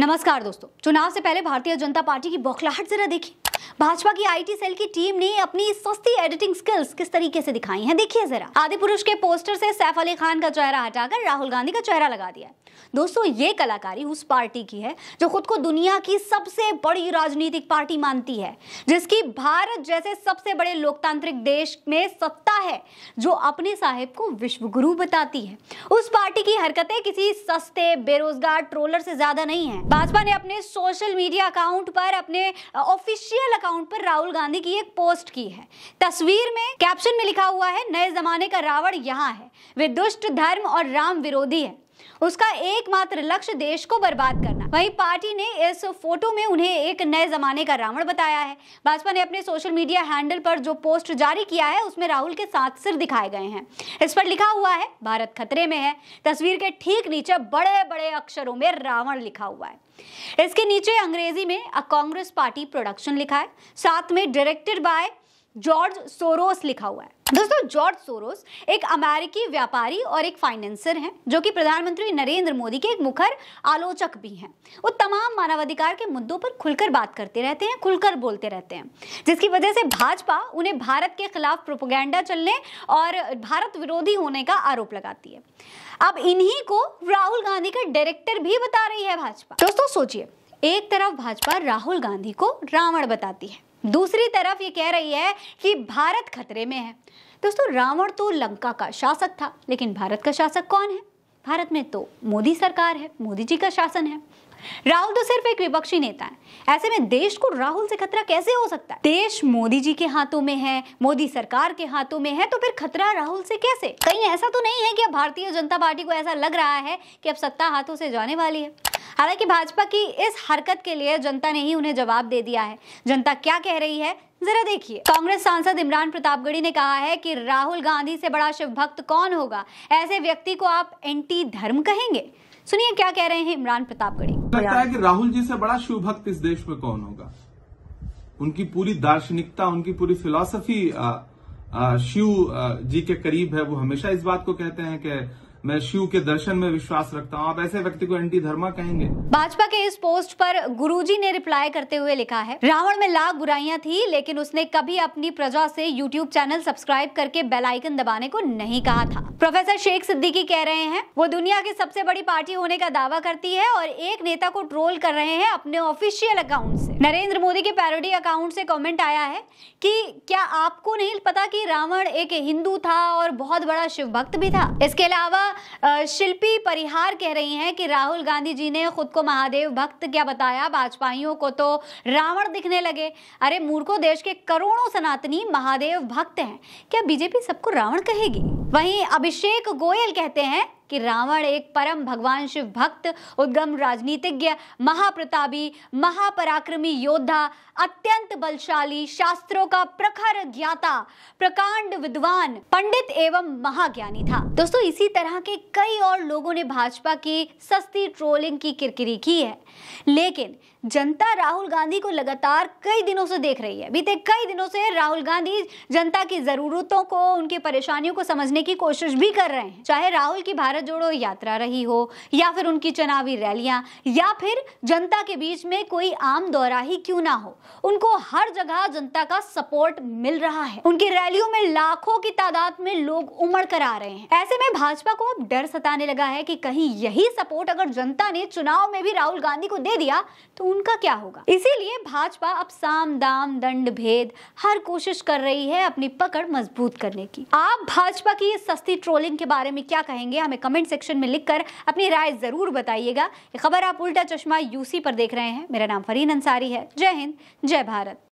नमस्कार दोस्तों चुनाव से पहले भारतीय जनता पार्टी की बौखलाहट जरा देखिए भाजपा की आईटी सेल की टीम ने अपनी सस्ती एडिटिंग स्किल्स किस तरीके से दिखाई हैं देखिए जरा आदि पुरुष के पोस्टर से सैफ अली खान का चेहरा हटाकर राहुल गांधी का चेहरा लगा दिया दोस्तों ये कलाकारी उस पार्टी की है जो खुद को दुनिया की सबसे बड़ी राजनीतिक पार्टी मानती है जिसकी भारत जैसे सबसे बड़े लोकतांत्रिक देश में सत्ता है जो अपने साहेब को विश्वगुरु बताती है उस पार्टी की हरकतें किसी सस्ते बेरोजगार ट्रोलर से ज्यादा नहीं है भाजपा ने अपने सोशल मीडिया अकाउंट पर अपने ऑफिशियल ट्विटर अकाउंट पर राहुल गांधी की एक पोस्ट की है तस्वीर में कैप्शन में लिखा हुआ है नए जमाने का रावण यहाँ है वे दुष्ट धर्म और राम विरोधी है उसका एकमात्र लक्ष्य देश को बर्बाद करना वहीं पार्टी ने इस फोटो में उन्हें एक नए जमाने का रावण बताया है भाजपा ने अपने सोशल मीडिया हैंडल पर जो पोस्ट जारी किया है उसमें राहुल के साथ सिर दिखाए गए हैं इस पर लिखा हुआ है भारत खतरे में है तस्वीर के ठीक नीचे बड़े बड़े अक्षरों में रावण लिखा हुआ है इसके नीचे अंग्रेजी में अ कांग्रेस पार्टी प्रोडक्शन लिखा है साथ में डायरेक्टेड बाय जॉर्ज सोरोस लिखा हुआ है दोस्तों जॉर्ज सोरोस एक अमेरिकी व्यापारी और एक फाइनेंसर हैं जो कि प्रधानमंत्री नरेंद्र मोदी के एक मुखर आलोचक भी हैं वो तमाम मानवाधिकार के मुद्दों पर खुलकर बात करते रहते हैं खुलकर बोलते रहते हैं जिसकी वजह से भाजपा उन्हें भारत के खिलाफ प्रोपोगेंडा चलने और भारत विरोधी होने का आरोप लगाती है अब इन्हीं को राहुल गांधी का डायरेक्टर भी बता रही है भाजपा दोस्तों सोचिए एक तरफ भाजपा राहुल गांधी को रावण बताती है दूसरी तरफ ये कह रही है कि भारत खतरे में है दोस्तों रावण तो लंका का शासक था लेकिन भारत का शासक कौन है भारत में तो मोदी सरकार है मोदी जी का शासन है राहुल तो सिर्फ एक विपक्षी नेता है ऐसे में देश को राहुल से खतरा कैसे हो सकता है देश मोदी जी के हाथों में है मोदी सरकार के हाथों में है तो फिर खतरा राहुल से कैसे कहीं ऐसा तो नहीं है कि अब भारतीय जनता पार्टी को ऐसा लग रहा है कि अब सत्ता हाथों से जाने वाली है हालांकि भाजपा की इस हरकत के लिए जनता ने ही उन्हें जवाब दे दिया है जनता क्या कह रही है जरा देखिए कांग्रेस सांसद इमरान प्रतापगढ़ी ने कहा है कि राहुल गांधी से बड़ा शिव भक्त कौन होगा ऐसे व्यक्ति को आप एंटी धर्म कहेंगे सुनिए क्या कह रहे हैं इमरान प्रतापगढ़ी लगता है कि राहुल जी से बड़ा शिव भक्त इस देश में कौन होगा उनकी पूरी दार्शनिकता उनकी पूरी फिलोसफी शिव जी के करीब है वो हमेशा इस बात को कहते हैं कि मैं शिव के दर्शन में विश्वास रखता हूँ आप ऐसे व्यक्ति को एंटी धर्मा कहेंगे भाजपा के इस पोस्ट पर गुरुजी ने रिप्लाई करते हुए लिखा है रावण में लाख बुराइयां थी लेकिन उसने कभी अपनी प्रजा से यूट्यूब चैनल सब्सक्राइब करके बेल आइकन दबाने को नहीं कहा था प्रोफेसर शेख सिद्दीकी कह रहे हैं वो दुनिया की सबसे बड़ी पार्टी होने का दावा करती है और एक नेता को ट्रोल कर रहे हैं अपने ऑफिशियल अकाउंट से नरेंद्र मोदी के पैरोडी अकाउंट से कमेंट आया है कि क्या आपको नहीं पता कि रावण एक हिंदू था और बहुत बड़ा शिव भक्त भी था इसके अलावा शिल्पी परिहार कह रही हैं कि राहुल गांधी जी ने खुद को महादेव भक्त क्या बताया भाजपाइयों को तो रावण दिखने लगे अरे मूर्खों देश के करोड़ों सनातनी महादेव भक्त हैं क्या बीजेपी सबको रावण कहेगी वहीं अभिषेक गोयल कहते हैं कि रावण एक परम भगवान शिव भक्त उद्गम राजनीतिज्ञ महाप्रतापी महापराक्रमी योद्धा अत्यंत बलशाली शास्त्रों का प्रखर ज्ञाता प्रकांड विद्वान पंडित एवं महाज्ञानी था दोस्तों इसी तरह के कई और लोगों ने भाजपा की सस्ती ट्रोलिंग की किरकिरी की है लेकिन जनता राहुल गांधी को लगातार कई दिनों से देख रही है बीते कई दिनों से राहुल गांधी जनता की जरूरतों को उनकी परेशानियों को समझने करने की कोशिश भी कर रहे हैं चाहे राहुल की भारत जोड़ो यात्रा रही हो या फिर उनकी चुनावी रैलियां या फिर जनता के बीच में कोई आम दौरा ही क्यों ना हो उनको हर जगह जनता का सपोर्ट मिल रहा है उनकी रैलियों में लाखों की तादाद में लोग उमड़ कर आ रहे हैं ऐसे में भाजपा को अब डर सताने लगा है कि कहीं यही सपोर्ट अगर जनता ने चुनाव में भी राहुल गांधी को दे दिया तो उनका क्या होगा इसीलिए भाजपा अब साम दाम दंड भेद हर कोशिश कर रही है अपनी पकड़ मजबूत करने की आप भाजपा की की इस सस्ती ट्रोलिंग के बारे में क्या कहेंगे हमें कमेंट सेक्शन में लिखकर अपनी राय ज़रूर बताइएगा ये खबर आप उल्टा चश्मा यूसी पर देख रहे हैं मेरा नाम फरीन अंसारी है जय हिंद जय भारत